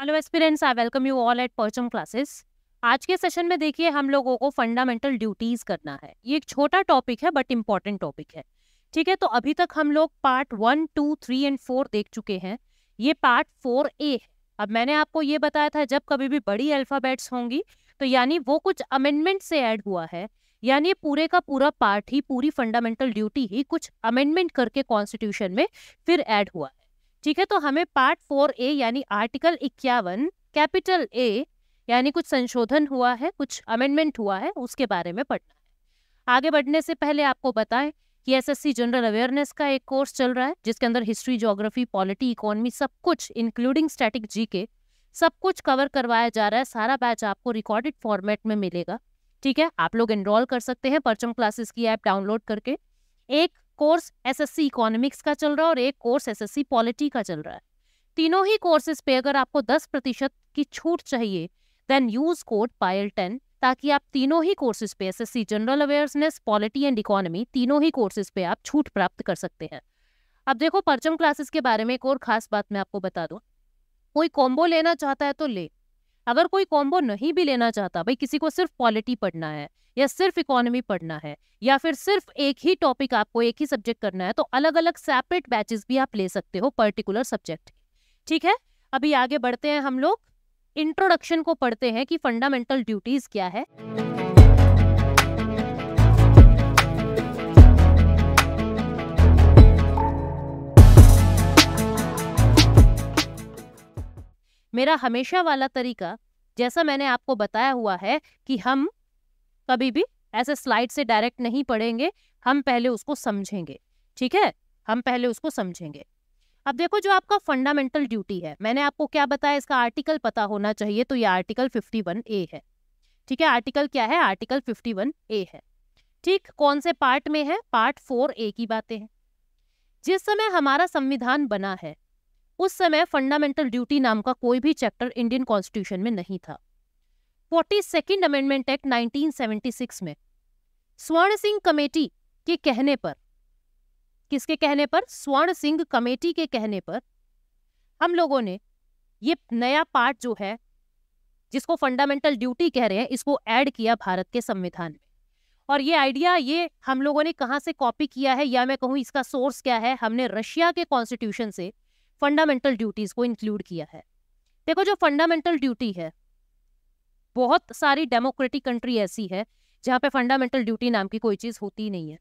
hello aspirants I welcome you all at Parcham classes आज के session में देखिए हम लोगों को फंडामेंटल ड्यूटीज करना है ये एक छोटा टॉपिक है बट इम्पॉर्टेंट टॉपिक है ठीक है तो अभी तक हम लोग part one two three and four देख चुके हैं ये पार्ट फोर ए है अब मैंने आपको ये बताया था जब कभी भी बड़ी अल्फ़ाबेट्स होंगी तो यानी वो कुछ अमेंडमेंट से ऐड हुआ है यानी पूरे का पूरा पार्ट ही पूरी फंडामेंटल ड्यूटी ही कुछ अमेंडमेंट करके कॉन्स्टिट्यूशन में फिर ऐड हुआ है ठीक है तो हमें पार्ट फोर ए यानी आर्टिकल इक्यावन कैपिटल ए यानी कुछ संशोधन हुआ है कुछ अमेंडमेंट हुआ है उसके बारे में पढ़ना है आगे बढ़ने से पहले आपको बताएं कि एसएससी जनरल अवेयरनेस का एक कोर्स चल रहा है जिसके अंदर हिस्ट्री ज्योग्राफी पॉलिटी इकोनॉमी सब कुछ इंक्लूडिंग स्टैटिक जी सब कुछ कवर करवाया जा रहा है सारा बैच आपको रिकॉर्डेड फॉर्मेट में मिलेगा ठीक है आप लोग एनरोल कर सकते हैं परचम क्लासेस की ऐप डाउनलोड करके एक कोर्स एसएससी इकोनॉमिक्स का चल रहा है और एक कोर्स एसएससी पॉलिटी का चल रहा है तीनों ही कोर्सेज पे अगर आपको दस प्रतिशत की छूट चाहिए then use code Payal ten ताकि आप तीनों ही कोर्सेज पे SSC general awareness polity and economy तीनों ही कोर्सेज पे आप छूट प्राप्त कर सकते हैं अब देखो परचम क्लासेस के बारे में एक और खास बात मैं आपको बता दूं कोई कॉम्बो लेना चाहता है तो ले अगर कोई कॉम्बो नहीं भी लेना चाहता भाई किसी को सिर्फ पॉलिटी पढ़ना है या सिर्फ इकोनॉमी पढ़ना है या फिर सिर्फ एक ही टॉपिक आपको एक ही सब्जेक्ट करना है तो अलग अलग सेपरेट बैचेस भी आप ले सकते हो पर्टिकुलर सब्जेक्ट ठीक है अभी आगे बढ़ते हैं हम लोग इंट्रोडक्शन को पढ़ते हैं कि फंडामेंटल ड्यूटीज क्या है मेरा हमेशा वाला तरीका जैसा मैंने आपको बताया हुआ है कि हम कभी भी ऐसे स्लाइड से डायरेक्ट नहीं पढ़ेंगे हम पहले उसको समझेंगे ठीक है हम पहले उसको समझेंगे अब देखो जो आपका फंडामेंटल ड्यूटी है मैंने आपको क्या बताया इसका आर्टिकल पता होना चाहिए तो ये आर्टिकल 51 ए है ठीक है आर्टिकल क्या है आर्टिकल 51 ए है ठीक कौन से पार्ट में है पार्ट फोर ए की बातें हैं जिस समय हमारा संविधान बना है उस समय फंडामेंटल ड्यूटी नाम का कोई भी चैप्टर इंडियन कॉन्स्टिट्यूशन में नहीं था forty second amendment act nineteen seventy six में स्वर्ण सिंह कमेटी के कहने पर किसके कहने पर स्वर्ण सिंह कमेटी के कहने पर हम लोगों ने ये नया पार्ट जो है जिसको फंडामेंटल ड्यूटी कह रहे हैं इसको ऐड किया भारत के संविधान में और ये आइडिया ये हम लोगों ने कहाँ से कॉपी किया है या मैं कहूँ इसका सोर्स क्या है हमने रशिया के कॉन्स्टिट्यूशन से फंडामेंटल ड्यूटीज को इंक्लूड किया है देखो जो फंडामेंटल ड्यूटी है बहुत सारी डेमोक्रेटिक कंट्री ऐसी है जहाँ पे फंडामेंटल ड्यूटी नाम की कोई चीज होती नहीं है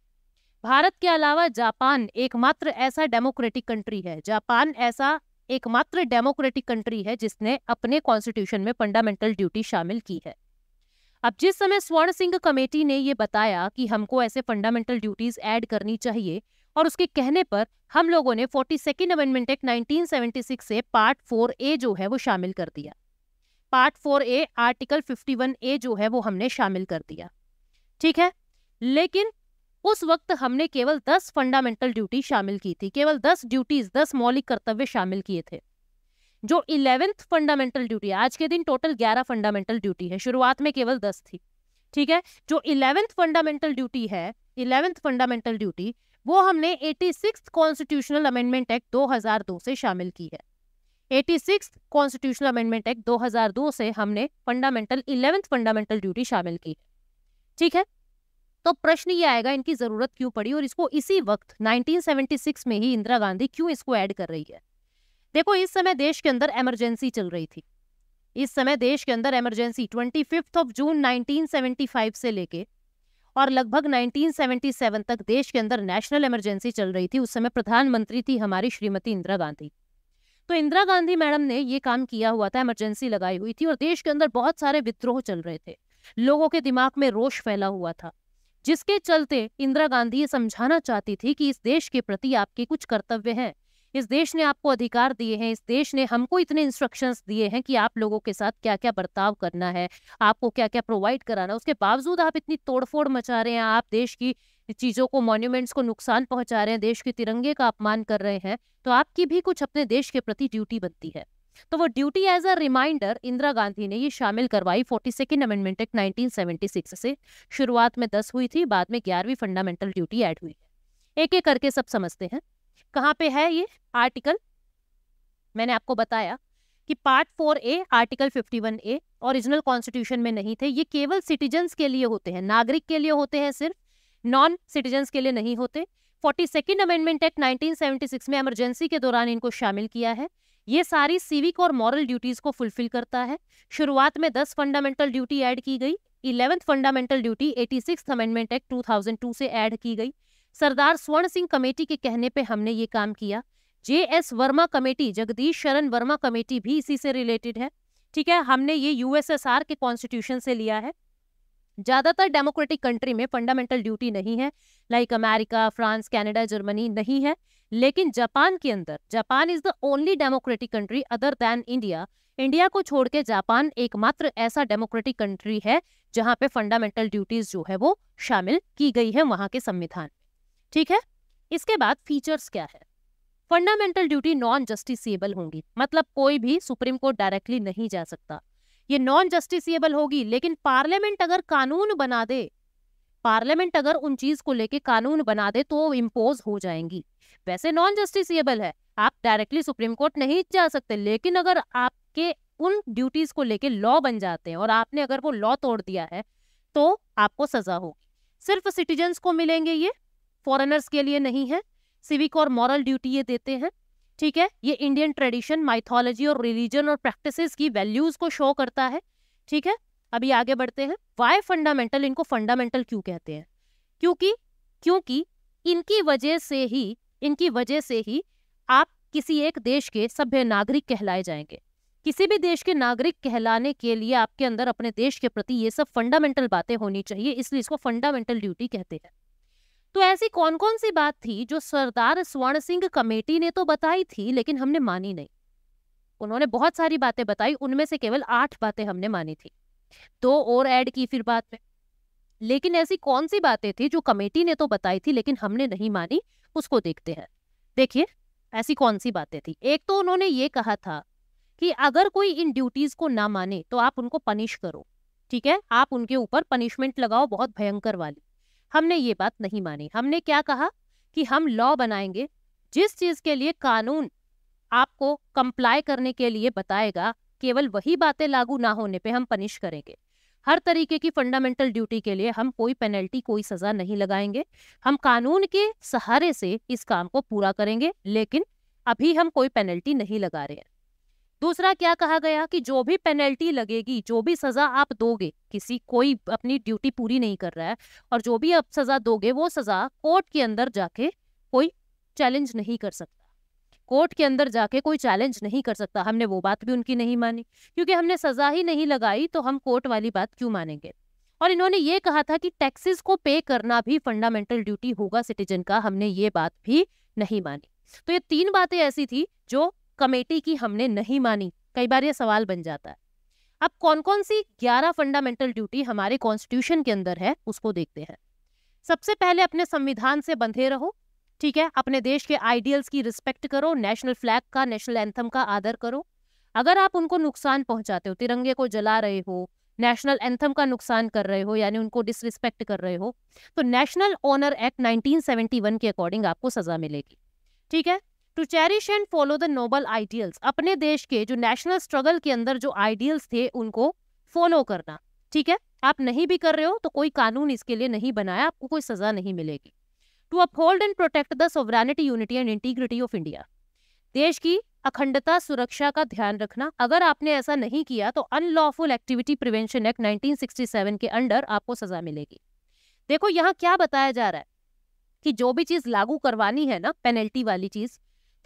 भारत के अलावा जापान एकमात्र ऐसा डेमोक्रेटिक कंट्री है जापान ऐसा एकमात्र डेमोक्रेटिक कंट्री है जिसने अपने कॉन्स्टिट्यूशन में फंडामेंटल ड्यूटी शामिल की है अब जिस समय स्वर्ण सिंह कमेटी ने ये बताया कि हमको ऐसे फंडामेंटल ड्यूटीज ऐड करनी चाहिए और उसके कहने पर हम लोगों ने forty second amendment act nineteen seventy six से पार्ट फोर ए जो है वो शामिल कर दिया part four A article fifty one A जो है वो हमने शामिल कर दिया ठीक है लेकिन उस वक्त हमने केवल दस फंडामेंटल ड्यूटी शामिल की थी केवल दस ड्यूटीज दस मौलिक कर्तव्य शामिल किए थे जो इलेवेंथ फंडामेंटल ड्यूटी आज के दिन टोटल ग्यारह फंडामेंटल ड्यूटी है शुरुआत में केवल दस थी ठीक है जो इलेवेंथ फंडामेंटल ड्यूटी है इलेवेंथ फंडामेंटल ड्यूटी वो हमने 86 कॉन्स्टिट्यूशनल अमेंडमेंट एक्ट 2002 से शामिल की है 86 कॉन्स्टिट्यूशनल अमेंडमेंट एक्ट 2002 से हमने फंडामेंटल इलेवेंथ फंडामेंटल ड्यूटी शामिल की ठीक है तो प्रश्न ये आएगा इनकी जरूरत क्यों पड़ी और इसको इसी वक्त 1976 में ही इंदिरा गांधी क्यों इसको ऐड कर रही है देखो इस समय देश के अंदर एमरजेंसी चल रही थी इस समय देश के अंदर एमरजेंसी ट्वेंटी ऑफ जून 1975 से लेके और लगभग 1977 तक देश के अंदर नेशनल इमरजेंसी चल रही थी उस समय प्रधानमंत्री थी हमारी श्रीमती इंदिरा गांधी तो इंदिरा गांधी मैडम ने ये काम किया हुआ था इमरजेंसी लगाई हुई थी और देश के अंदर बहुत सारे विद्रोह चल रहे थे लोगों के दिमाग में रोष फैला हुआ था जिसके चलते इंदिरा गांधी ये समझाना चाहती थी कि इस देश के प्रति आपके कुछ कर्तव्य हैं इस देश ने आपको अधिकार दिए हैं इस देश ने हमको इतने इंस्ट्रक्शंस दिए हैं कि आप लोगों के साथ क्या क्या बर्ताव करना है आपको क्या क्या प्रोवाइड कराना उसके बावजूद आप इतनी तोड़फोड़ मचा रहे हैं आप देश की चीज़ों को मॉन्यूमेंट्स को नुकसान पहुंचा रहे हैं देश के तिरंगे का अपमान कर रहे हैं तो आपकी भी कुछ अपने देश के प्रति ड्यूटी बनती है तो वो duty as a reminder Indira Gandhi ने ये शामिल करवाई forty second amendment act six से शुरुआत में दस हुई थी बाद में ग्यारहवीं फंडामेंटल ड्यूटी ऐड हुई है एक एक करके सब समझते हैं कहाँ पे है ये आर्टिकल मैंने आपको बताया कि part four A article fifty one A original constitution में नहीं थे ये केवल सिटीजन के लिए होते हैं नागरिक के लिए होते हैं सिर्फ नॉन सिटीजन के लिए नहीं होते forty second amendment act nineteen seventy six में एमरजेंसी के दौरान इनको शामिल किया है ये सारी सिविक और मॉरल ड्यूटीज को फुलफिल करता है शुरुआत में दस फंडामेंटल ड्यूटी ऐड की गई eleventh fundamental duty eighty six amendment act two thousand two से ऐड की गई सरदार स्वर्ण सिंह कमेटी के कहने पे हमने ये काम किया J S Verma committee Jagdish Sharan Verma committee भी इसी से रिलेटेड है ठीक है हमने ये यूएसएसआर के कॉन्स्टिट्यूशन से लिया है ज्यादातर डेमोक्रेटिक कंट्री में फंडामेंटल ड्यूटी नहीं है like America France Canada Germany नहीं है लेकिन जापान के अंदर Japan is the only democratic country other than India India को छोड़ के जापान एकमात्र ऐसा डेमोक्रेटिक कंट्री है जहां पे फंडामेंटल ड्यूटीज जो है वो शामिल की गई है वहां के संविधान ठीक है इसके बाद फीचर्स क्या है फंडामेंटल ड्यूटी नॉन जस्टिसिएबल होंगी मतलब कोई भी सुप्रीम कोर्ट डायरेक्टली नहीं जा सकता ये नॉन जस्टिसिएबल होगी लेकिन पार्लियामेंट अगर कानून बना दे पार्लियामेंट अगर उन चीज को लेके कानून बना दे तो इम्पोज हो जाएंगी वैसे नॉन जस्टिसिएबल है आप डायरेक्टली सुप्रीम कोर्ट नहीं जा सकते लेकिन अगर आपके उन ड्यूटीज को लेके लॉ बन जाते हैं और आपने अगर वो लॉ तोड़ दिया है तो आपको सजा होगी सिर्फ सिटीजन्स को मिलेंगे ये फॉरेनर्स के लिए नहीं है सिविक और मॉरल ड्यूटी ये देते हैं ठीक है ये इंडियन ट्रेडिशन माइथोलॉजी और रिलीजन और प्रैक्टिसेस की वैल्यूज को शो करता है ठीक है अभी आगे बढ़ते हैं वाई फंडामेंटल इनको फंडामेंटल क्यों कहते हैं क्योंकि क्योंकि इनकी वजह से ही इनकी वजह से ही आप किसी एक देश के सभ्य नागरिक कहलाए जाएंगे किसी भी देश के नागरिक कहलाने के लिए आपके अंदर अपने देश के प्रति ये सब फंडामेंटल बातें होनी चाहिए इसलिए इसको फंडामेंटल ड्यूटी कहते हैं तो ऐसी कौन कौन सी बात थी जो सरदार स्वर्ण सिंह कमेटी ने तो बताई थी लेकिन हमने मानी नहीं उन्होंने बहुत सारी बातें बताई उनमें से केवल आठ बातें हमने मानी थी दो और ऐड की फिर बाद में लेकिन ऐसी कौन सी बातें थी जो कमेटी ने तो बताई थी लेकिन हमने नहीं मानी उसको देखते हैं देखिए ऐसी कौन सी बातें थी एक तो उन्होंने ये कहा था कि अगर कोई इन ड्यूटीज को ना माने तो आप उनको पनिश करो ठीक है आप उनके ऊपर पनिशमेंट लगाओ बहुत भयंकर वाली हमने ये बात नहीं मानी हमने क्या कहा कि हम लॉ बनाएंगे जिस चीज के लिए कानून आपको कंप्लाई करने के लिए बताएगा केवल वही बातें लागू ना होने पे हम पनिश करेंगे हर तरीके की फंडामेंटल ड्यूटी के लिए हम कोई पेनल्टी कोई सजा नहीं लगाएंगे हम कानून के सहारे से इस काम को पूरा करेंगे लेकिन अभी हम कोई पेनल्टी नहीं लगा रहे हैं दूसरा क्या कहा गया कि जो भी पेनल्टी लगेगी जो भी सजा आप दोगे किसी कोई अपनी ड्यूटी पूरी नहीं कर रहा है और जो भी आप सजा दोगे वो सजा कोर्ट के अंदर जाके कोई चैलेंज नहीं कर सकता कोर्ट के अंदर जाके कोई चैलेंज नहीं कर सकता हमने वो बात भी उनकी नहीं मानी क्योंकि हमने सजा ही नहीं लगाई तो हम कोर्ट वाली बात क्यों मानेंगे और इन्होंने ये कहा था कि टैक्सेस को पे करना भी फंडामेंटल ड्यूटी होगा सिटीजन का हमने ये बात भी नहीं मानी तो ये तीन बातें ऐसी थी जो कमेटी की हमने नहीं मानी कई बार ये सवाल बन जाता है अब कौन कौन सी 11 फंडामेंटल ड्यूटी हमारे कॉन्स्टिट्यूशन के अंदर है उसको देखते हैं सबसे पहले अपने संविधान से बंधे रहो ठीक है अपने देश के आइडियल्स की रिस्पेक्ट करो नेशनल फ्लैग का नेशनल एंथम का आदर करो अगर आप उनको नुकसान पहुंचाते हो तिरंगे को जला रहे हो नेशनल एंथम का नुकसान कर रहे हो यानी उनको डिसरिस्पेक्ट कर रहे हो तो नेशनल ऑनर एक्ट 1971 के अकॉर्डिंग आपको सजा मिलेगी ठीक है to cherish and follow the noble ideals अपने देश के जो नेशनल स्ट्रगल के अंदर जो आइडियल्स थे उनको फॉलो करना ठीक है आप नहीं भी कर रहे हो तो कोई कानून इसके लिए नहीं बनाया आपको कोई सजा नहीं मिलेगी to uphold and protect the sovereignty unity and integrity of India देश की अखंडता सुरक्षा का ध्यान रखना अगर आपने ऐसा नहीं किया तो अनलॉफुल एक्टिविटी प्रिवेंशन एक्ट 1967 के अंडर आपको सजा मिलेगी देखो यहाँ क्या बताया जा रहा है कि जो भी चीज लागू करवानी है ना पेनल्टी वाली चीज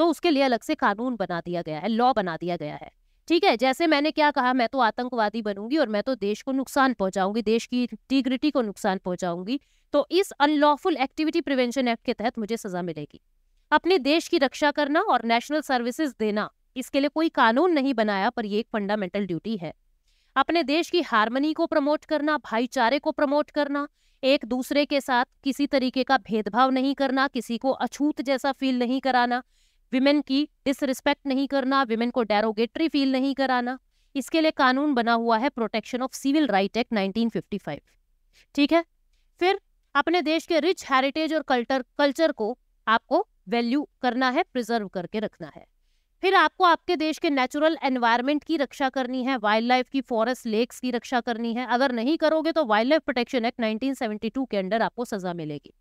तो उसके लिए अलग से कानून बना दिया गया है लॉ बना दिया गया है ठीक है जैसे मैंने क्या कहा मैं तो आतंकवादी बनूंगी और मैं तो देश को नुकसान पहुंचाऊंगी देश की इंटीग्रिटी को नुकसान पहुंचाऊंगी तो इस अनलॉफुल एक्टिविटी प्रिवेंशन एक्ट के तहत मुझे सजा मिलेगी अपने देश की रक्षा करना और नेशनल सर्विसेज देना इसके लिए कोई कानून नहीं बनाया पर यह एक फंडामेंटल ड्यूटी है अपने देश की हारमनी को प्रमोट करना भाईचारे को प्रमोट करना एक दूसरे के साथ किसी तरीके का भेदभाव नहीं करना किसी को अछूत जैसा फील नहीं कराना विमेन की डिसरिस्पेक्ट नहीं करना विमेन को डेरोगेटरी फील नहीं कराना इसके लिए कानून बना हुआ है protection of civil right act 1955 ठीक है फिर अपने देश के रिच हेरिटेज और कल्टर कल्चर को आपको वैल्यू करना है प्रिजर्व करके रखना है फिर आपको आपके देश के नेचुरल एनवायरनमेंट की रक्षा करनी है वाइल्ड लाइफ की फॉरेस्ट लेक्स की रक्षा करनी है अगर नहीं करोगे तो वाइल्ड लाइफ प्रोटेक्शन एक्ट 1972 के अंडर आपको सजा मिलेगी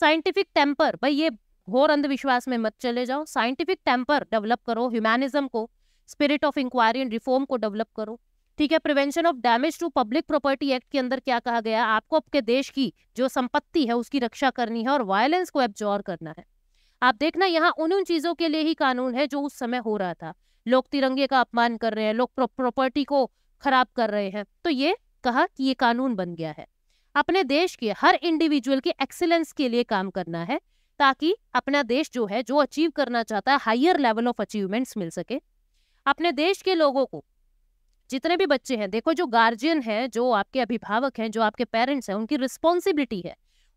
साइंटिफिक टेम्पर भाई ये घोर अंधविश्वास में मत चले जाओ साइंटिफिक टेम्पर डेवलप करो ह्यूमैनिज्म को spirit of inquiry and reform को डेवलप करो ठीक है prevention of damage to public property act के अंदर क्या कहा गया आपको आपके देश की जो संपत्ति है उसकी रक्षा करनी है और वायलेंस को एब्जॉर्व करना है आप देखना यहाँ उन उन चीजों के लिए ही कानून है जो उस समय हो रहा था लोग तिरंगे का अपमान कर रहे हैं लोग प्रॉपर्टी को खराब कर रहे हैं तो ये कहा कि ये कानून बन गया है अपने देश के हर इंडिविजुअल के एक्सीलेंस के लिए काम करना है ताकि अपना देश जो है जो अचीव करना चाहता है हाइयर लेवल ऑफ अचीवमेंट्स मिल सके अपने देश के लोगों को जितने भी बच्चे हैं देखो जो गार्जियन है जो आपके अभिभावक हैं जो आपके पेरेंट्स हैं उनकी रिस्पॉन्सिबिलिटी है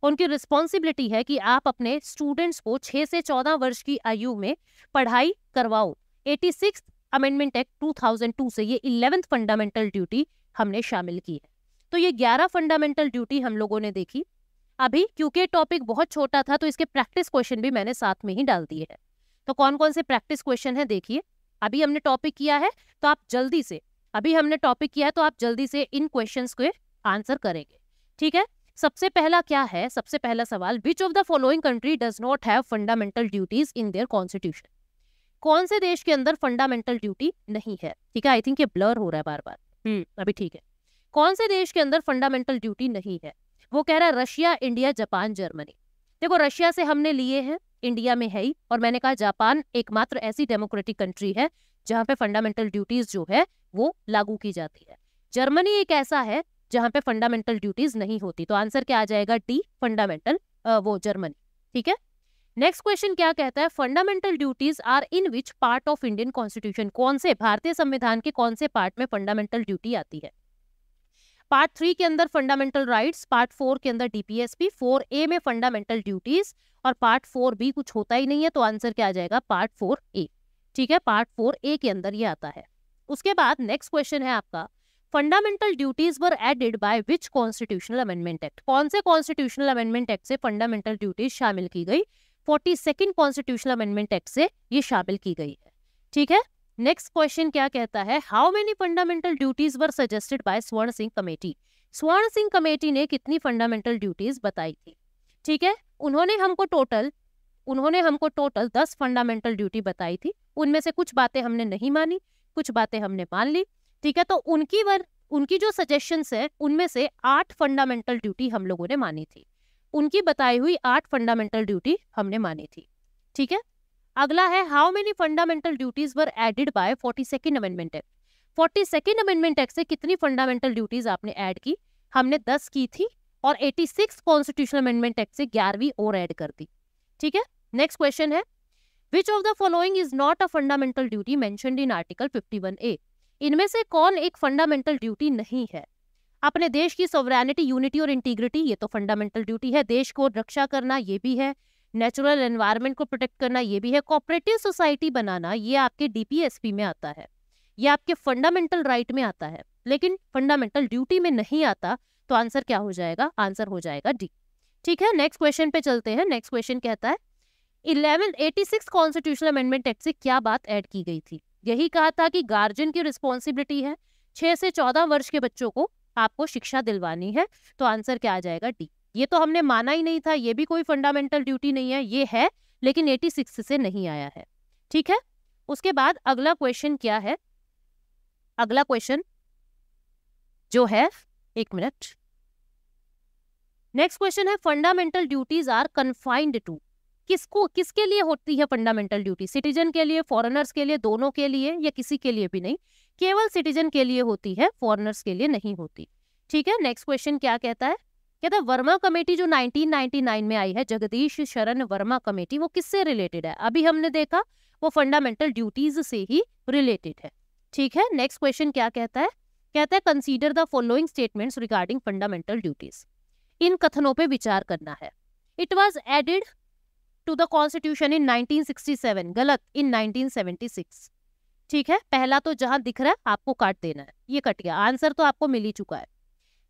उनकी रिस्पॉन्सिबिलिटी है कि आप अपने स्टूडेंट्स को छः से चौदह वर्ष की आयु में पढ़ाई करवाओ eighty six amendment act two thousand two से ये इलेवेंथ फंडामेंटल ड्यूटी हमने शामिल की है तो ये ग्यारह फंडामेंटल ड्यूटी हम लोगों ने देखी अभी क्योंकि टॉपिक बहुत छोटा था तो इसके प्रैक्टिस क्वेश्चन भी मैंने साथ में ही डाल दिए हैं तो कौन कौन से प्रैक्टिस क्वेश्चन है देखिए अभी हमने टॉपिक किया है तो आप जल्दी से अभी हमने टॉपिक किया है तो आप जल्दी से इन क्वेश्चन को आंसर करेंगे ठीक है सबसे पहला क्या है सबसे पहला सवाल which of the following country does not have fundamental duties in their constitution कौन से देश के अंदर फंडामेंटल ड्यूटी नहीं है ठीक है आई थिंक ये ब्लर हो रहा है बार बार हम्म अभी ठीक है कौन से देश के अंदर फंडामेंटल ड्यूटी नहीं है वो कह रहा है रशिया इंडिया जापान जर्मनी देखो रशिया से हमने लिए हैं इंडिया में है ही और मैंने कहा जापान एकमात्र ऐसी डेमोक्रेटिक कंट्री है जहाँ पे फंडामेंटल ड्यूटीज जो है वो लागू की जाती है जर्मनी एक ऐसा है जहाँ पे फंडामेंटल ड्यूटीज नहीं होती तो आंसर क्या आ जाएगा डी फंडामेंटल वो जर्मनी ठीक है नेक्स्ट क्वेश्चन क्या कहता है fundamental duties are in which part of Indian constitution कौन से भारतीय संविधान के कौन से पार्ट में फंडामेंटल ड्यूटी आती है पार्ट थ्री के अंदर फंडामेंटल राइट्स पार्ट फोर के अंदर डीपीएसपी फोर ए में फंडामेंटल ड्यूटीज और पार्ट फोर बी कुछ होता ही नहीं है तो आंसर क्या आ जाएगा पार्ट फोर ए ठीक है पार्ट फोर ए के अंदर ये आता है उसके बाद नेक्स्ट क्वेश्चन है आपका fundamental duties were added by which constitutional amendment act कौन से कॉन्स्टिट्यूशनल अमेंडमेंट एक्ट से फंडामेंटल ड्यूटीज शामिल की गई forty second constitutional amendment act से ये शामिल की गई है ठीक है नेक्स्ट क्वेश्चन क्या कहता है how many fundamental duties were suggested by Swaran Singh committee स्वर्ण सिंह कमेटी ने कितनी फंडामेंटल ड्यूटीज बताई थी ठीक है उन्होंने हमको टोटल उन्होंने हमको टोटल दस फंडामेंटल ड्यूटी बताई थी उनमें से कुछ बातें हमने नहीं मानी कुछ बातें हमने मान ली ठीक है तो उनकी वर उनकी जो सजेशन है उनमें से आठ फंडामेंटल ड्यूटी हम लोगों ने मानी थी उनकी बताई हुई आठ फंडामेंटल ड्यूटी हमने मानी थी ठीक है अगला है how many fundamental duties were added by forty second amendment act forty second amendment act से कितनी फंडामेंटल ड्यूटीज आपने ऐड की हमने दस की थी और eighty six constitution amendment act से ग्यारहवीं और ऐड कर दी ठीक है नेक्स्ट क्वेश्चन है which of the following is not a fundamental duty mention in article fifty one A इनमें से कौन एक फंडामेंटल ड्यूटी नहीं है अपने देश की सोवरेनिटी यूनिटी और इंटीग्रिटी ये तो फंडामेंटल ड्यूटी है देश को रक्षा करना ये भी है नेचुरल एनवायरमेंट को प्रोटेक्ट करना ये भी है कॉपरेटिव सोसाइटी बनाना ये आपके डीपीएसपी में आता है ये आपके फंडामेंटल राइट में आता है लेकिन फंडामेंटल ड्यूटी में नहीं आता तो आंसर क्या हो जाएगा आंसर हो जाएगा डी ठीक है नेक्स्ट क्वेश्चन पे चलते हैं नेक्स्ट क्वेश्चन कहता है eleven eighty constitutional amendment act से क्या बात ऐड की गई थी यही कहा था कि गार्जियन की रिस्पॉन्सिबिलिटी है छह से चौदह वर्ष के बच्चों को आपको शिक्षा दिलवानी है तो आंसर क्या आ जाएगा डी ये तो हमने माना ही नहीं था ये भी कोई फंडामेंटल ड्यूटी नहीं है ये है लेकिन 86 से नहीं आया है ठीक है उसके बाद अगला क्वेश्चन क्या है अगला क्वेश्चन जो है एक मिनट नेक्स्ट क्वेश्चन है fundamental duties are confined to किसको किसके लिए होती है फंडामेंटल ड्यूटी सिटीजन के लिए फॉरेनर्स के लिए दोनों के लिए या किसी के लिए भी नहीं केवल सिटीजन के लिए होती है फॉरेनर्स के लिए नहीं होती ठीक है नेक्स्ट क्वेश्चन क्या कहता है कहते तो हैं वर्मा कमेटी जो 1999 में आई है जगदीश शरण वर्मा कमेटी वो किससे रिलेटेड है अभी हमने देखा वो फंडामेंटल ड्यूटीज से ही रिलेटेड है ठीक है नेक्स्ट क्वेश्चन क्या कहता है कहता है consider the following statements regarding fundamental duties इन कथनों पे विचार करना है it was added to the constitution in nineteen गलत इन नाइनटीन ठीक है पहला तो जहां दिख रहा है आपको काट देना है ये कट गया आंसर तो आपको मिल ही चुका है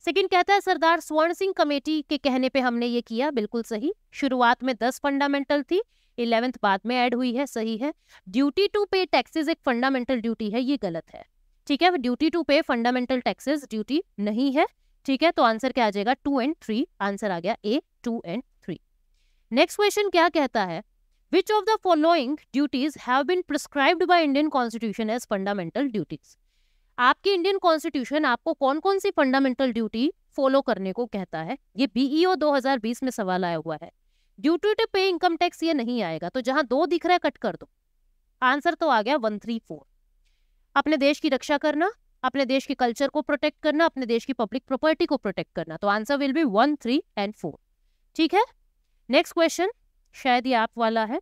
सेकंड कहता है सरदार स्वर्ण सिंह कमेटी के कहने पे हमने ये किया बिल्कुल सही शुरुआत में दस फंडामेंटल थी इलेवेंथ बाद में ऐड हुई है सही है ड्यूटी टू पे टैक्सेस एक फंडामेंटल ड्यूटी है ये गलत है ठीक है duty to pay fundamental taxes duty नहीं है ठीक है तो आंसर क्या आ जाएगा टू एंड थ्री आंसर आ गया A two and three next question क्या कहता है which of the following duties है been prescribed by indian constitution आपके इंडियन कॉन्स्टिट्यूशन आपको कौन कौन सी फंडामेंटल ड्यूटी फॉलो करने को कहता है ये e बीईओ 2020 में सवाल आया हुआ है duty to pay income tax ये नहीं आएगा तो जहां दो दिख रहा है कट कर दो आंसर तो आ गया वन थ्री फोर अपने देश की रक्षा करना अपने देश के कल्चर को प्रोटेक्ट करना अपने देश की पब्लिक प्रॉपर्टी को प्रोटेक्ट करना तो answer will be one three and four ठीक है नेक्स्ट क्वेश्चन शायद ये आप वाला है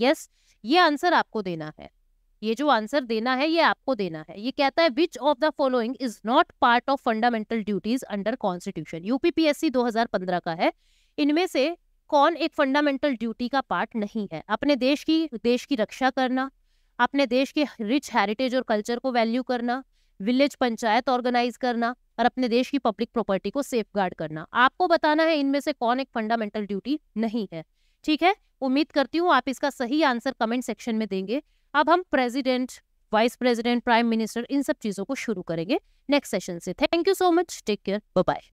यस yes, ये आंसर आपको देना है ये जो आंसर देना है ये आपको देना है ये कहता है which of the following is not part of fundamental duties under constitution UPPSC 2015 का है इनमें से कौन एक फंडामेंटल ड्यूटी का पार्ट नहीं है अपने देश की देश की रक्षा करना अपने देश के रिच हेरिटेज और कल्चर को वैल्यू करना विलेज पंचायत ऑर्गेनाइज करना और अपने देश की पब्लिक प्रॉपर्टी को सेफ गार्ड करना आपको बताना है इनमें से कौन एक फंडामेंटल ड्यूटी नहीं है ठीक है उम्मीद करती हूँ आप इसका सही आंसर कमेंट सेक्शन में देंगे अब हम president vice president prime minister इन सब चीजों को शुरू करेंगे नेक्स्ट सेशन से thank you so much take care bye